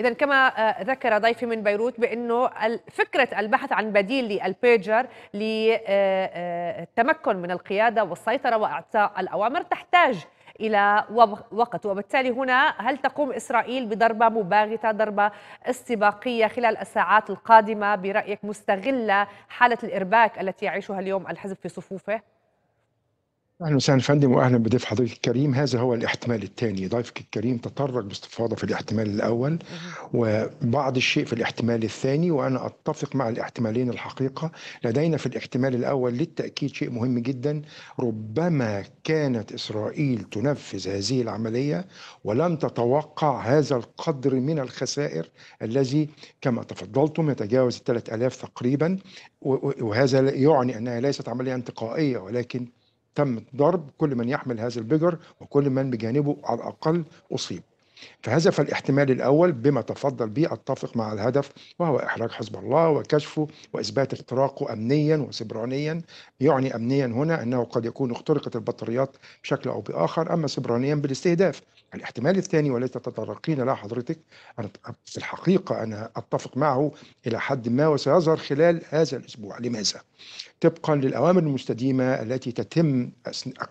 إذا كما آه، ذكر ضيفي من بيروت بأنه فكرة البحث عن بديل للبيجر للتمكن آه، آه، من القيادة والسيطرة وإعطاء الأوامر تحتاج إلى وقت وبالتالي هنا هل تقوم إسرائيل بضربة مباغتة ضربة استباقية خلال الساعات القادمة برأيك مستغلة حالة الإرباك التي يعيشها اليوم الحزب في صفوفه؟ اهلا وسهلا فندم واهلا بضيف حضرتك الكريم هذا هو الاحتمال الثاني ضيفك الكريم تطرق باستفاضه في الاحتمال الاول وبعض الشيء في الاحتمال الثاني وانا اتفق مع الاحتمالين الحقيقه لدينا في الاحتمال الاول للتاكيد شيء مهم جدا ربما كانت اسرائيل تنفذ هذه العمليه ولم تتوقع هذا القدر من الخسائر الذي كما تفضلتم يتجاوز 3000 تقريبا وهذا يعني انها ليست عمليه انتقائيه ولكن تم ضرب كل من يحمل هذا البجر وكل من بجانبه على الأقل أصيب فهزف الاحتمال الأول بما تفضل به أتفق مع الهدف وهو إحراج حزب الله وكشفه وإثبات اختراقه أمنيا وسبرانيا يعني أمنيا هنا أنه قد يكون اخترقت البطاريات بشكل أو بآخر أما سبرانيا بالاستهداف الاحتمال الثاني والذي تتطرقين له حضرتك أنا في الحقيقة أنا أتفق معه إلى حد ما وسيظهر خلال هذا الأسبوع لماذا؟ طبقا للأوامر المستديمة التي تتم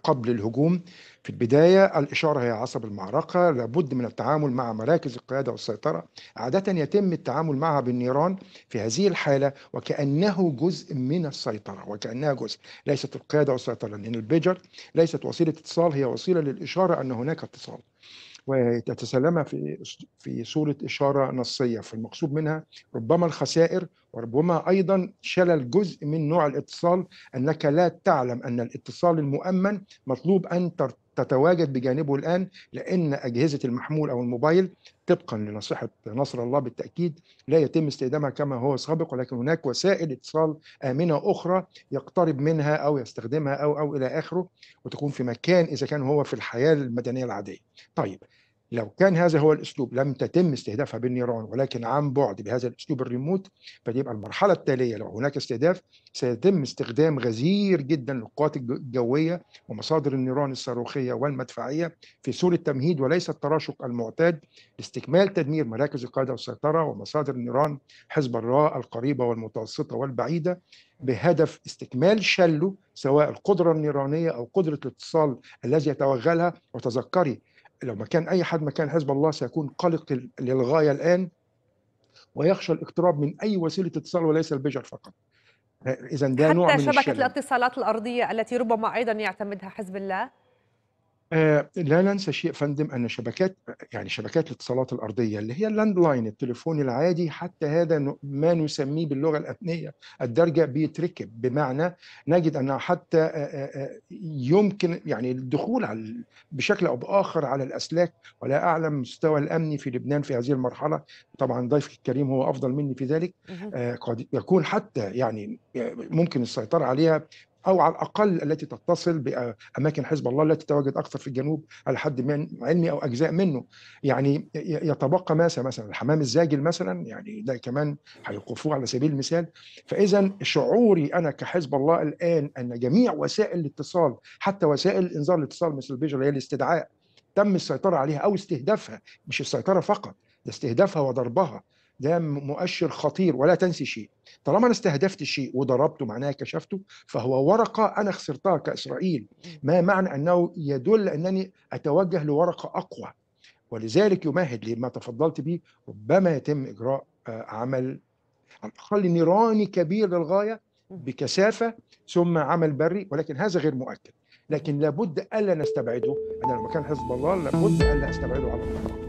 قبل الهجوم في البداية الإشارة هي عصب المعركة لابد من التعامل مع مراكز القيادة والسيطرة عادة يتم التعامل معها بالنيران في هذه الحالة وكأنه جزء من السيطرة وكأنها جزء ليست القيادة والسيطرة لأن البيجر ليست وسيلة اتصال هي وسيلة للإشارة أن هناك اتصال وتتسلمها في في صوره اشاره نصيه فالمقصود منها ربما الخسائر وربما ايضا شلل جزء من نوع الاتصال انك لا تعلم ان الاتصال المؤمن مطلوب ان تتواجد بجانبه الان لان اجهزه المحمول او الموبايل طبقا لنصيحة نصر الله بالتأكيد لا يتم استخدامها كما هو سابق ولكن هناك وسائل اتصال آمنة أخرى يقترب منها أو يستخدمها أو أو إلى آخره وتكون في مكان إذا كان هو في الحياة المدنية العادية. طيب لو كان هذا هو الاسلوب لم تتم استهدافها بالنيران ولكن عن بعد بهذا الاسلوب الريموت فليبقى المرحله التاليه لو هناك استهداف سيتم استخدام غزير جدا للقوات الجويه ومصادر النيران الصاروخيه والمدفعيه في سور التمهيد وليس التراشق المعتاد لاستكمال تدمير مراكز القاعده والسيطره ومصادر النيران حزب الراء القريبه والمتوسطه والبعيده بهدف استكمال شله سواء القدره النيرانيه او قدره الاتصال الذي يتوغلها وتذكري لو مكان أي حد مكان حزب الله سيكون قلق للغاية الآن ويخشى الاقتراب من أي وسيلة اتصال وليس البجر فقط إذا ده نوع من حتى شبكة الاتصالات الأرضية التي ربما أيضا يعتمدها حزب الله آه لا ننسى شيء فندم ان شبكات يعني شبكات الاتصالات الارضيه اللي هي اللاند لاين التليفون العادي حتى هذا ما نسميه باللغه الامنيه الدرجه بيتركب بمعنى نجد انها حتى آه، آه، آه، يمكن يعني الدخول على بشكل او باخر على الاسلاك ولا اعلم مستوى الامني في لبنان في هذه المرحله طبعا ضيفك الكريم هو افضل مني في ذلك قد يكون حتى يعني ممكن السيطره عليها او على الاقل التي تتصل باماكن حزب الله التي تتواجد اكثر في الجنوب على حد من علمي او اجزاء منه يعني يتبقى ماسة مثلا الحمام الزاجل مثلا يعني ده كمان هيوقفوه على سبيل المثال فاذا شعوري انا كحزب الله الان ان جميع وسائل الاتصال حتى وسائل انذار الاتصال مثل البيجر اللي هي الاستدعاء تم السيطره عليها او استهدافها مش السيطره فقط ده استهدافها وضربها ده مؤشر خطير ولا تنسي شيء طالما انا استهدفت شيء وضربته معناه كشفته فهو ورقه انا خسرتها كاسرائيل ما معنى انه يدل انني اتوجه لورقه اقوى ولذلك يمهد لما تفضلت به ربما يتم اجراء آه، عمل على الاقل نيراني كبير للغايه بكثافه ثم عمل بري ولكن هذا غير مؤكد لكن لابد الا نستبعده انا لما كان حزب الله لابد الا استبعده على الاطلاق